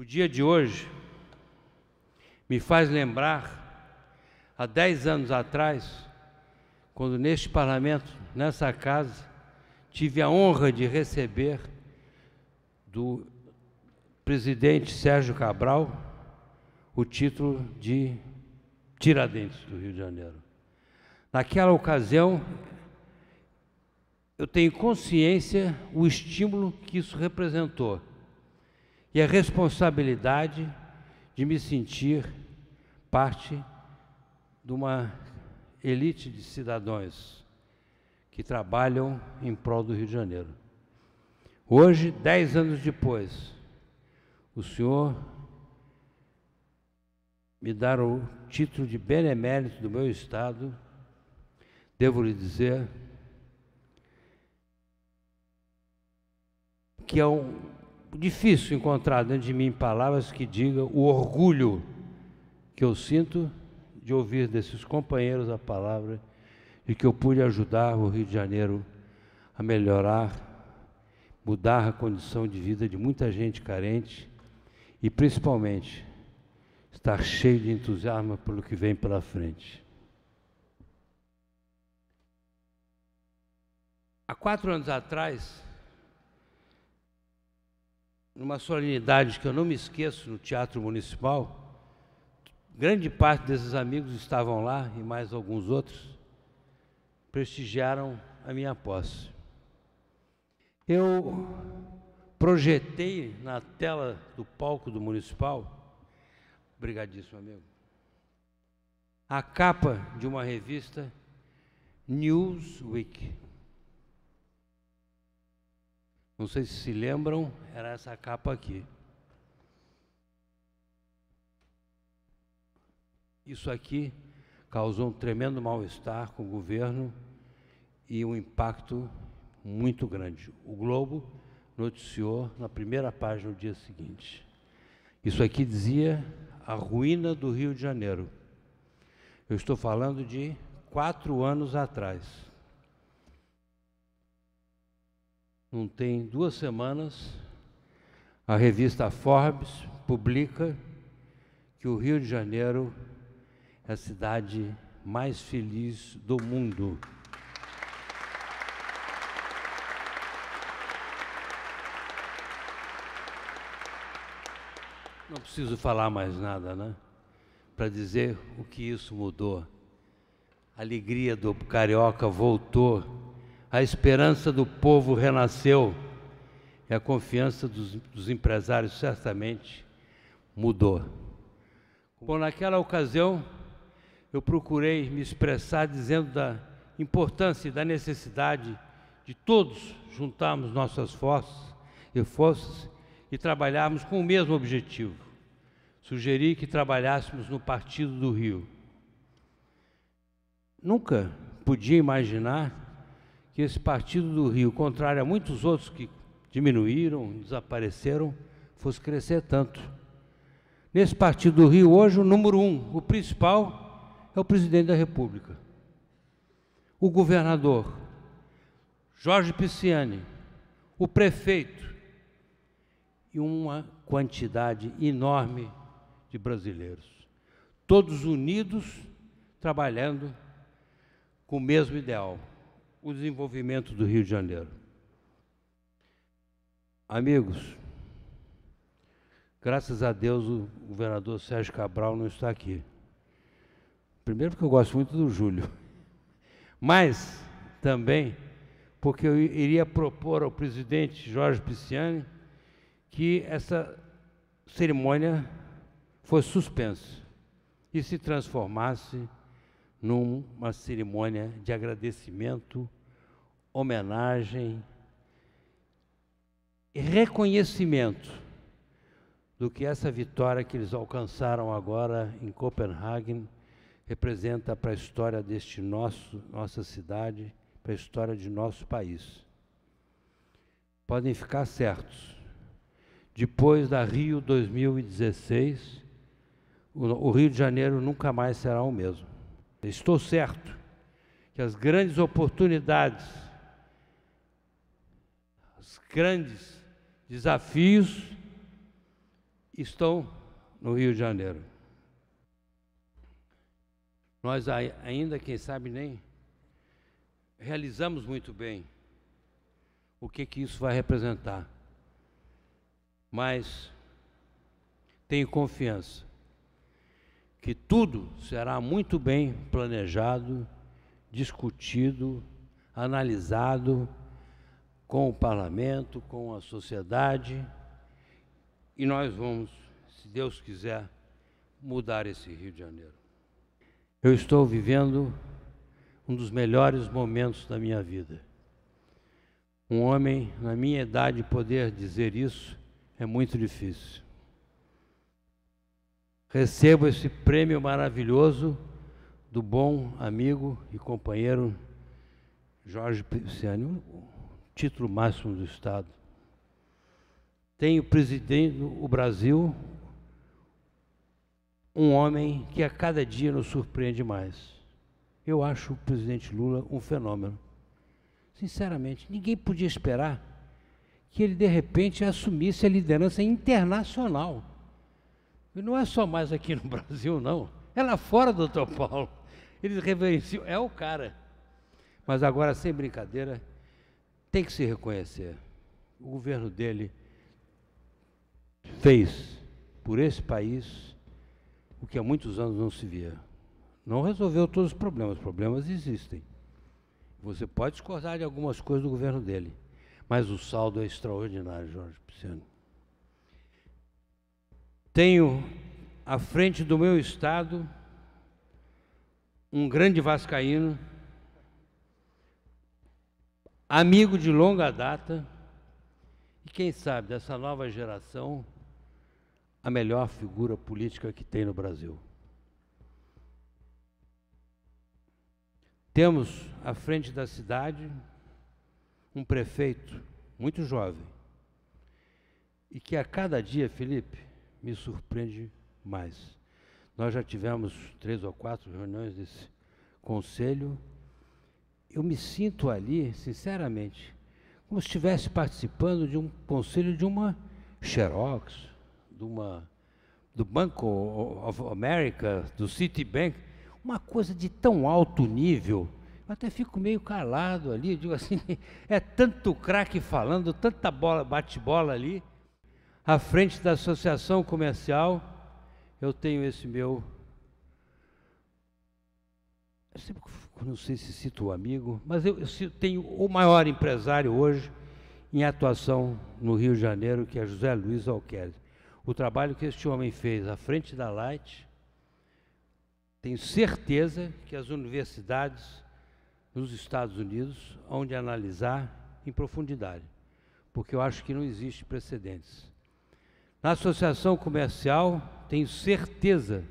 O dia de hoje me faz lembrar, há dez anos atrás, quando neste parlamento, nessa casa, tive a honra de receber do presidente Sérgio Cabral o título de Tiradentes do Rio de Janeiro. Naquela ocasião, eu tenho consciência o estímulo que isso representou e a responsabilidade de me sentir parte de uma elite de cidadãos que trabalham em prol do Rio de Janeiro. Hoje, dez anos depois, o senhor me dar o título de benemérito do meu Estado, devo lhe dizer que é um, difícil encontrar dentro de mim palavras que digam o orgulho que eu sinto de ouvir desses companheiros a palavra de que eu pude ajudar o Rio de Janeiro a melhorar, mudar a condição de vida de muita gente carente e principalmente estar cheio de entusiasmo pelo que vem pela frente. Há quatro anos atrás, numa solenidade que eu não me esqueço, no Teatro Municipal, grande parte desses amigos estavam lá e mais alguns outros, prestigiaram a minha posse. Eu projetei na tela do palco do Municipal, obrigadíssimo amigo, a capa de uma revista Newsweek. Não sei se se lembram, era essa capa aqui. Isso aqui causou um tremendo mal-estar com o governo e um impacto muito grande. O Globo noticiou na primeira página no dia seguinte. Isso aqui dizia a ruína do Rio de Janeiro. Eu estou falando de quatro anos atrás. não tem duas semanas, a revista Forbes publica que o Rio de Janeiro é a cidade mais feliz do mundo. Não preciso falar mais nada, né? Para dizer o que isso mudou. A alegria do carioca voltou a esperança do povo renasceu e a confiança dos, dos empresários certamente mudou. Bom, naquela ocasião, eu procurei me expressar dizendo da importância e da necessidade de todos juntarmos nossas forças e forças e trabalharmos com o mesmo objetivo. Sugeri que trabalhássemos no Partido do Rio. Nunca podia imaginar que esse partido do Rio, contrário a muitos outros que diminuíram, desapareceram, fosse crescer tanto. Nesse partido do Rio, hoje, o número um, o principal, é o presidente da República. O governador, Jorge Pisciani, o prefeito e uma quantidade enorme de brasileiros. Todos unidos, trabalhando com o mesmo ideal o desenvolvimento do Rio de Janeiro. Amigos, graças a Deus o governador Sérgio Cabral não está aqui. Primeiro porque eu gosto muito do Júlio, mas também porque eu iria propor ao presidente Jorge Pisciani que essa cerimônia fosse suspensa e se transformasse numa cerimônia de agradecimento, homenagem e reconhecimento do que essa vitória que eles alcançaram agora em Copenhague representa para a história deste nosso nossa cidade, para a história de nosso país. Podem ficar certos. Depois da Rio 2016, o Rio de Janeiro nunca mais será o mesmo. Estou certo que as grandes oportunidades, os grandes desafios estão no Rio de Janeiro. Nós ainda, quem sabe, nem realizamos muito bem o que, que isso vai representar. Mas tenho confiança que tudo será muito bem planejado, discutido, analisado com o parlamento, com a sociedade, e nós vamos, se Deus quiser, mudar esse Rio de Janeiro. Eu estou vivendo um dos melhores momentos da minha vida. Um homem na minha idade poder dizer isso é muito difícil recebo esse prêmio maravilhoso do bom amigo e companheiro Jorge Pisciani, título máximo do Estado. Tenho presidindo o Brasil um homem que a cada dia nos surpreende mais. Eu acho o presidente Lula um fenômeno. Sinceramente, ninguém podia esperar que ele de repente assumisse a liderança internacional e não é só mais aqui no Brasil, não. É lá fora, doutor Paulo. Eles reverenciam, é o cara. Mas agora, sem brincadeira, tem que se reconhecer. O governo dele fez por esse país o que há muitos anos não se via. Não resolveu todos os problemas, os problemas existem. Você pode discordar de algumas coisas do governo dele, mas o saldo é extraordinário, Jorge Pisciano. Tenho à frente do meu estado um grande vascaíno, amigo de longa data e quem sabe dessa nova geração a melhor figura política que tem no Brasil. Temos à frente da cidade um prefeito muito jovem e que a cada dia, Felipe, me surpreende mais. Nós já tivemos três ou quatro reuniões desse conselho. Eu me sinto ali, sinceramente, como se estivesse participando de um conselho de uma Xerox, de uma, do Banco of America, do Citibank, uma coisa de tão alto nível. Eu até fico meio calado ali, digo assim, é tanto craque falando, tanta bola, bate-bola ali à frente da associação comercial, eu tenho esse meu. Eu sempre, não sei se cito o amigo, mas eu, eu tenho o maior empresário hoje em atuação no Rio de Janeiro, que é José Luiz Alquerdes. O trabalho que este homem fez à frente da Light, tenho certeza que as universidades nos Estados Unidos, onde analisar em profundidade, porque eu acho que não existe precedentes. A associação comercial, tenho certeza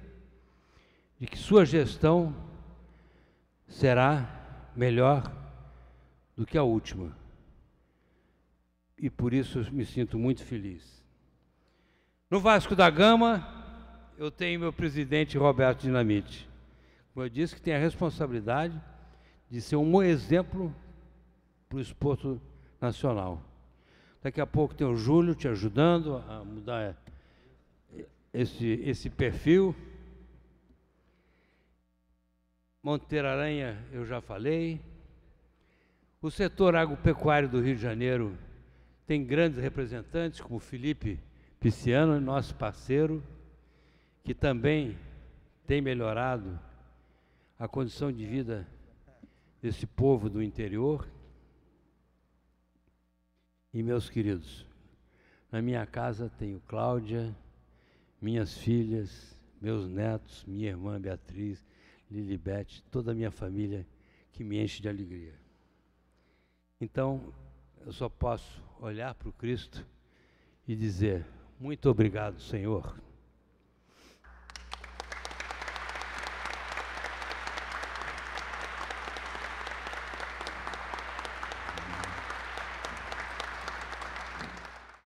de que sua gestão será melhor do que a última. E por isso me sinto muito feliz. No Vasco da Gama, eu tenho meu presidente Roberto Dinamite. Como eu disse, que tem a responsabilidade de ser um exemplo para o esporte nacional. Daqui a pouco tem o Júlio te ajudando a mudar esse, esse perfil. Monteiro Aranha, eu já falei. O setor agropecuário do Rio de Janeiro tem grandes representantes, como Felipe Pisciano, nosso parceiro, que também tem melhorado a condição de vida desse povo do interior. E meus queridos, na minha casa tenho Cláudia, minhas filhas, meus netos, minha irmã Beatriz, Lilibete, toda a minha família que me enche de alegria. Então, eu só posso olhar para o Cristo e dizer: Muito obrigado, Senhor.